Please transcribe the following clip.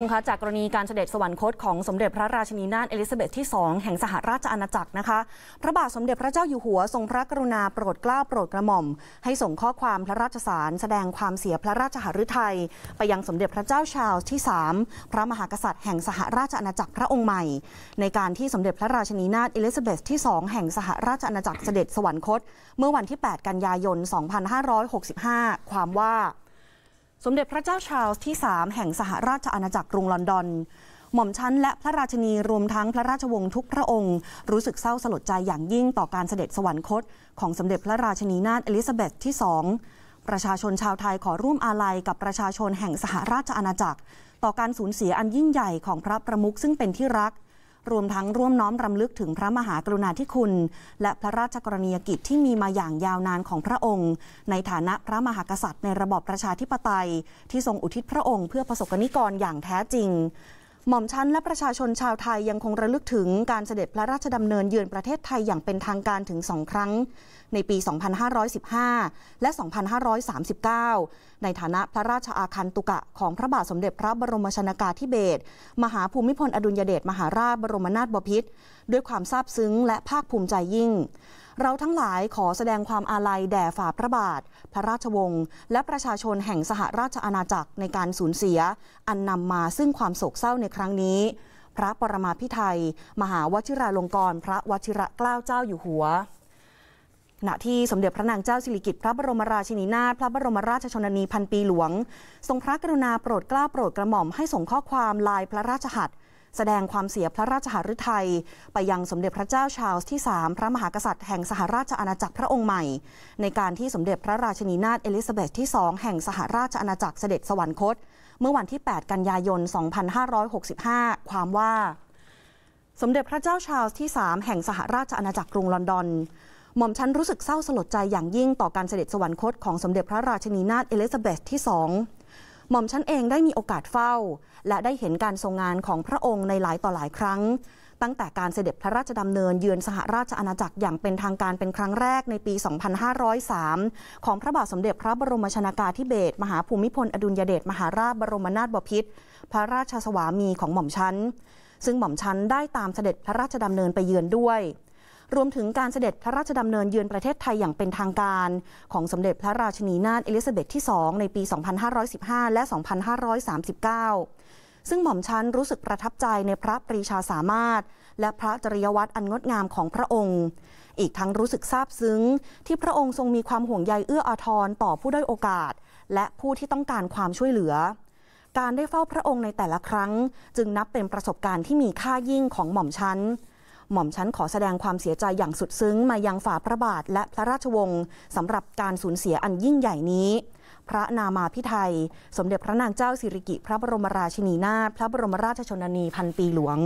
คะจากกรณีการเสด็จสวรรคตของสมเด็จพระราชินีนาถเอลิซาเบธที่2แห่งสหราชอาณาจักรนะคะ พระบาทสมเด็จพระเจ้าอยู่หัวทรงพระกรุณาโปรดเกล้าโปรดกระหม่อม ให้ส่งข้อความพระราชสาร แสดงความเสียพระราชหฤทัยไปยังสมเด็จพระเจ้าชาลส์ที่ 3 พระมหากษัตริย์แห่งสหราชอาณาจักรพระองค์ใหม่ในการที่สมเด็จพระราชินีนาถเอลิซาเบธที่ 2 แห่งสหราชอาณาจักรเสด็จสวรรคตเมื่อวันที่ 8 กันยายน 2565 ความว่าสมเด็จพระเจ้าชาลส์ที่ 3 แห่งสหราชอาณาจักรกรุงลอนดอน หม่อมชั้นและพระราชนีรวมทั้งพระราชวงศ์ทุกพระองค์ รู้สึกเศร้าสลดใจอย่างยิ่งต่อการเสด็จสวรรคต ของสมเด็จพระราชนีนาถเอลิซาเบธที่2ประชาชนชาวไทยขอร่วมอาลัย กับประชาชนแห่งสหราชอาณาจักร ต่อการสูญเสียอันยิ่งใหญ่ของพระประมุขซึ่งเป็นที่รักรวมทั้งร่วมน้อมรำลึกถึงพระมหากรุณาธิคุณ และพระราชกรณียกิจที่มีมาอย่างยาวนานของพระองค์ ในฐานะพระมหากษัตริย์ ในระบอบประชาธิปไตย ที่ทรงอุทิศพระองค์เพื่อประสบกนิกรอย่างแท้จริงหม่อมชั้นและประชาชนชาวไทยยังคงระลึกถึงการเสด็จพระราชดำเนินเยือนประเทศไทยอย่างเป็นทางการถึงสองครั้ง ในปี 2515 และ 2539 ในฐานะพระราชอาคันตุกะของพระบาทสมเด็จพระบรมชนากาธิเบศรมหาภูมิพลอดุลยเดชมหาราชบรมนาถบพิตรด้วยความซาบซึ้งและภาคภูมิใจยิ่งเราทั้งหลายขอแสดงความอาลัยแด่ฝ่าพระบาท พระราชวงศ์และประชาชนแห่งสหราชอาณาจักรในการสูญเสีย อันนำมาซึ่งความโศกเศร้าในครั้งนี้ พระปรมาภิไธยมหาวชิราลงกรณ์พระวชิระเกล้าเจ้าอยู่หัวขณะที่สมเด็จพระนางเจ้าสิริกิติ์พระบรมราชินีนาถพระบรมราชชนนีพันปีหลวง ทรงพระกรุณาโปรดเกล้าโปรดกระหม่อมให้ส่งข้อความลายพระราชหัตถ์แสดงความเสียพระราชหฤทัยไปยังสมเด็จพระเจ้าชาลส์ที่ 3 พระมหากษัตริย์แห่งสหราชอาณาจักรพระองค์ใหม่ ในการที่สมเด็จพระราชนีนาถเอลิซาเบธที่ 2 แห่งสหราชอาณาจักรเสด็จสวรรคต เมื่อวันที่ 8 กันยายน 2565 ความว่า สมเด็จพระเจ้าชาลส์ที่ 3 แห่งสหราชอาณาจักรกรุงลอนดอน หม่อมฉันรู้สึกเศร้าสลดใจอย่างยิ่งต่อการเสด็จสวรรคตของสมเด็จพระราชนีนาถเอลิซาเบธที่สองหม่อมชั้นเองได้มีโอกาสเฝ้า และได้เห็นการทรงงานของพระองค์ในหลายต่อหลายครั้งตั้งแต่การเสด็จพระราชดำเนินเยือนสหราชอาณาจักรอย่างเป็นทางการเป็นครั้งแรกในปี 2503 ของพระบาทสมเด็จพระบรมชนากาธิเบศรมหาภูมิพลอดุลยเดชมหาราชบรมนาถบพิตรพระราชสวามีของหม่อมชั้นซึ่งหม่อมชั้นได้ตามเสด็จพระราชดำเนินไปเยือนด้วยรวมถึงการเสด็จพระราชดำเนินเยือนประเทศไทยอย่างเป็นทางการ ของสมเด็จพระราชินีนาถเอลิซาเบธที่ 2 ในปี 2515 และ 2539 ซึ่งหม่อมชันรู้สึกประทับใจในพระปรีชาสามารถ และพระจริยวัตรอันงดงามของพระองค์ อีกทั้งรู้สึกซาบซึ้ง ที่พระองค์ทรงมีความห่วงใยเอื้ออาทรต่อผู้ด้อยโอกาส และผู้ที่ต้องการความช่วยเหลือ การได้เฝ้าพระองค์ในแต่ละครั้งจึงนับเป็นประสบการณ์ที่มีค่ายิ่งของหม่อมชั้นหม่อมชั้นขอแสดงความเสียใจอย่างสุดซึ้งมายังฝ่าพระบาทและพระราชวงศ์สำหรับการสูญเสียอันยิ่งใหญ่นี้ พระนามาพิไทยสมเด็จพระนางเจ้าสิริกิติ์พระบรมราชินีนาถพระบรมราชชนนีพันปีหลวง